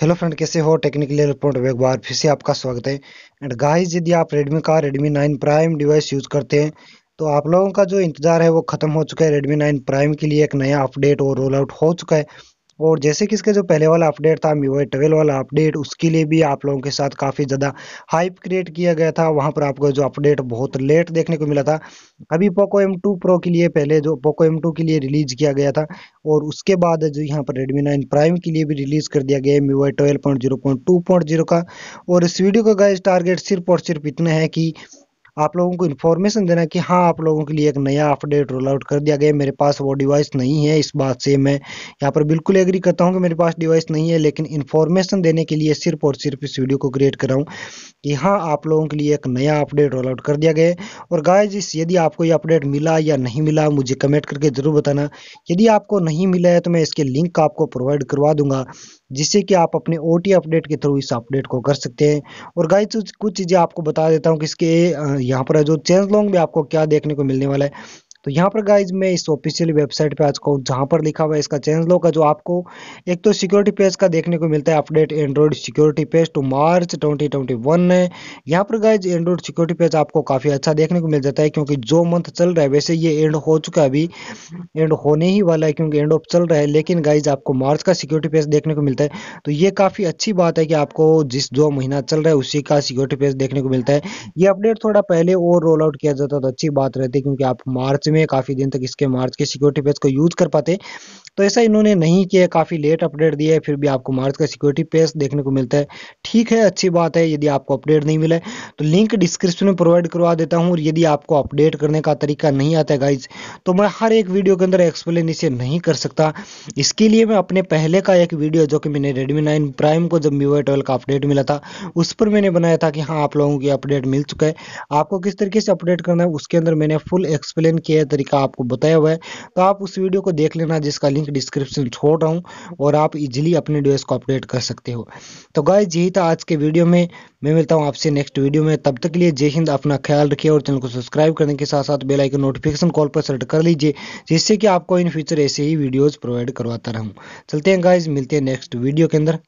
hello friend कैसे हो technically report एक बार फिर से आपका स्वागत है एंड गाइस यदि आप रेडमी का Redmi nine prime device use करते हैं तो आप लोगों का जो इंतज़ार है वो ख़त्म हो चुका है रेडमी नाइन प्राइम के लिए एक नया अपडेट और रोल आउट हो चुका है और जैसे कि इसका जो पहले वाला अपडेट था मी ट्वेल्व वाला अपडेट उसके लिए भी आप लोगों के साथ काफ़ी ज़्यादा हाइप क्रिएट किया गया था वहाँ पर आपको जो अपडेट बहुत लेट देखने को मिला था अभी पोको एम टू प्रो के लिए पहले जो पोको एम टू के लिए रिलीज किया गया था और उसके बाद जो यहाँ पर रेडमी नाइन प्राइम के लिए भी रिलीज़ कर दिया गया है Mi twelve point zero point two point zero का और इस वीडियो का गाइज टारगेट सिर्फ और सिर्फ इतना है कि आप लोगों को इन्फॉर्मेशन देना कि हाँ आप लोगों के लिए एक नया अपडेट रोल आउट कर दिया गया मेरे पास वो डिवाइस नहीं है इस बात से मैं यहाँ पर बिल्कुल एग्री करता हूँ कि मेरे पास डिवाइस नहीं है लेकिन इन्फॉर्मेशन देने के लिए सिर्फ और सिर्फ इस वीडियो को क्रिएट कराऊँ कि हाँ आप लोगों के लिए एक नया अपडेट रोल आउट कर दिया गया और गायज यदि आपको ये अपडेट मिला या नहीं मिला मुझे कमेंट करके ज़रूर बताना यदि आपको नहीं मिला है तो मैं इसके लिंक आपको प्रोवाइड करवा दूंगा जिससे कि आप अपने ओ अपडेट के थ्रू इस अपडेट को कर सकते हैं और गाइस कुछ चीज़ें आपको बता देता हूँ कि इसके यहाँ पर जो चेंज लॉन्ग में आपको क्या देखने को मिलने वाला है तो यहाँ पर गाइज मैं इस ऑफिशियल वेबसाइट पे आज को जहाँ पर लिखा हुआ है इसका चेंज का जो आपको एक तो सिक्योरिटी पेज का देखने को मिलता है update android security page two March twenty twenty one है यहाँ पर गाइज एंड्रॉइड सिक्योरिटी पेज आपको काफ़ी अच्छा देखने को मिल जाता है क्योंकि जो मंथ चल रहा है वैसे ये एंड हो चुका है अभी एंड होने ही वाला है क्योंकि एंड ऑफ चल रहा है लेकिन गाइज आपको मार्च का सिक्योरिटी पेज देखने को मिलता है तो ये काफ़ी अच्छी बात है कि आपको जिस जो महीना चल रहा है उसी का सिक्योरिटी पेज देखने को मिलता है ये अपडेट थोड़ा पहले और रोल आउट किया जाता तो अच्छी बात रहती क्योंकि आप मार्च में में काफ़ी दिन तक इसके मार्च के सिक्योरिटी पेज को यूज कर पाते तो ऐसा इन्होंने नहीं किया काफ़ी लेट अपडेट दिया है फिर भी आपको मार्च का सिक्योरिटी पेस देखने को मिलता है ठीक है अच्छी बात है यदि आपको अपडेट नहीं मिला है तो लिंक डिस्क्रिप्शन में प्रोवाइड करवा देता हूँ और यदि आपको अपडेट करने का तरीका नहीं आता है गाइज तो मैं हर एक वीडियो के अंदर एक्सप्लेन इसे नहीं कर सकता इसके लिए मैं अपने पहले का एक वीडियो जो कि मैंने रेडमी नाइन प्राइम को जब वीवो ट्वेल्व का अपडेट मिला था उस पर मैंने बनाया था कि हाँ आप लोगों की अपडेट मिल चुका है आपको किस तरीके से अपडेट करना है उसके अंदर मैंने फुल एक्सप्लेन किया तरीका आपको बताया हुआ है तो आप उस वीडियो को देख लेना जिसका लिंक लिंक डिस्क्रिप्शन छोड़ रहा हूँ और आप इजिली अपने डिवाइस को अपडेट कर सकते हो तो गाइज यही था आज के वीडियो में मैं मिलता हूँ आपसे नेक्स्ट वीडियो में तब तक के लिए जय हिंद अपना ख्याल रखिए और चैनल को सब्सक्राइब करने के साथ साथ बेलाइक नोटिफिकेशन कॉल पर सेलेक्ट कर लीजिए जिससे कि आपको इन फ्यूचर ऐसे ही वीडियोज़ प्रोवाइड करवाता रहूँ चलते हैं गाइज मिलते हैं नेक्स्ट वीडियो के अंदर